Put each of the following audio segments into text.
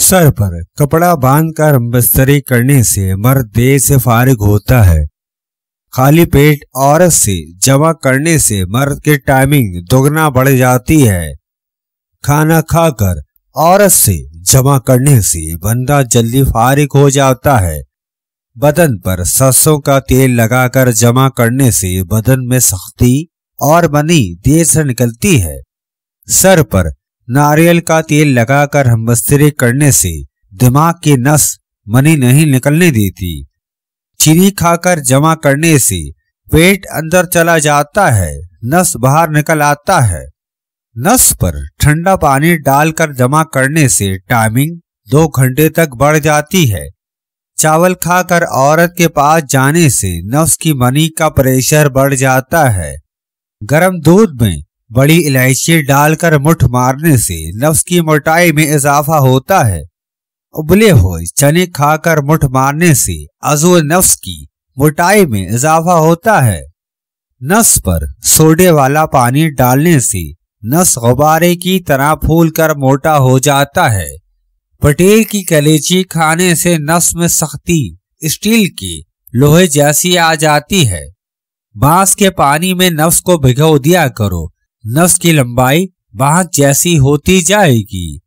sir पर कपड़ा बांधकर बिस्तरी करने से मर्द देह से फारिग होता है खाली पेट औरत से जमा करने से मर्द की टाइमिंग दोगुना बढ़ जाती है खाना खाकर औरत से जमा करने से बंदा जल्दी फारिग हो जाता है बदन पर सरसों का तेल लगाकर जमा करने से बदन में सख्ती और बनी देर से निकलती है सर पर नारियल का तेल लगाकर हम बस्तरे करने से दिमाग की नस मनी नहीं निकलने देती चीनी खाकर जमा करने से पेट अंदर चला जाता है नस बाहर निकल आता है नस पर ठंडा पानी डालकर जमा करने से टाइमिंग दो घंटे तक बढ़ जाती है चावल खाकर औरत के पास जाने से नस की मनी का प्रेशर बढ़ जाता है गर्म दूध में बड़ी इलायची डालकर मुठ मारने से नफ्स की मोटाई में इजाफा होता है उबले हुए चने खाकर मुठ मारने से अजो नफ्स की मोटाई में इजाफा होता है नस पर सोडे वाला पानी डालने से नस गुब्बारे की तरह फूल कर मोटा हो जाता है पटेल की कलेची खाने से नस में सख्ती स्टील की लोहे जैसी आ जाती है बांस के पानी में नफ्स को भिगो दिया करो नस की लंबाई बाहक जैसी होती जाएगी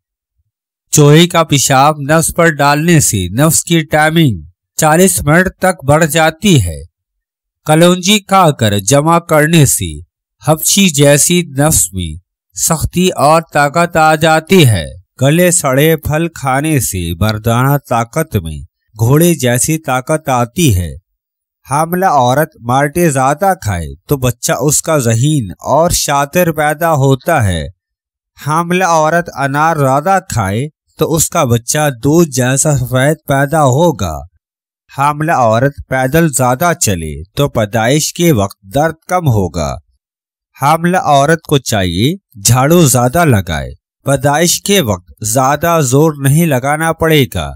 चोहे का पेशाब नफ्स पर डालने से नफ्स की टाइमिंग 40 मिनट तक बढ़ जाती है कलौजी खाकर जमा करने से हफ्शी जैसी नफ्स में सख्ती और ताकत आ जाती है गले सड़े फल खाने से बरदाना ताकत में घोड़े जैसी ताकत आती है हमला औरत मार्टे ज़्यादा खाए तो बच्चा उसका जहीन और शातिर पैदा होता है हमला औरत अनार ज़्यादा खाए तो उसका बच्चा दूध जैसा सफ़ेद पैदा होगा हमला औरत पैदल ज़्यादा चले तो पैदाइश के वक्त दर्द कम होगा हमला औरत को चाहिए झाड़ू ज़्यादा लगाए पैदाइश के वक्त ज़्यादा जोर नहीं लगाना पड़ेगा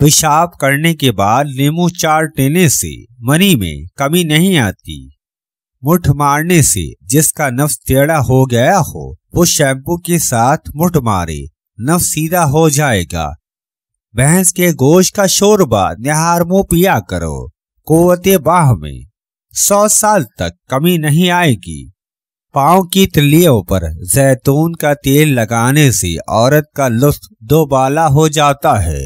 पेशाब करने के बाद नींबू टेने से मनी में कमी नहीं आती मुठ मारने से जिसका नफ्स टेढ़ा हो गया हो वो शैम्पू के साथ मुठ मारे नफ्स सीधा हो जाएगा भैंस के गोश का शोरबा निहार मुंह पिया करो कोवते बाह में सौ साल तक कमी नहीं आएगी पाँव की तिल्लियों पर जैतून का तेल लगाने से औरत का लुत्फ दोबाला हो जाता है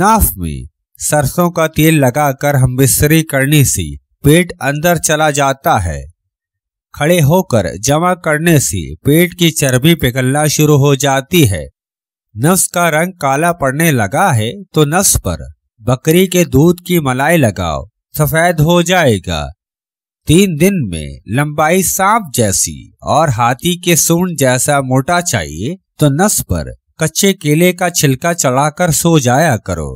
नाफ में सरसों का तेल लगाकर हम बिस्तरी करने से पेट अंदर चला जाता है खड़े होकर जमा करने से पेट की चर्बी पिघलना शुरू हो जाती है नस का रंग काला पड़ने लगा है तो नस पर बकरी के दूध की मलाई लगाओ सफेद हो जाएगा तीन दिन में लंबाई सांप जैसी और हाथी के सूंड जैसा मोटा चाहिए तो नस पर कच्चे केले का छिलका चढ़ाकर सो जाया करो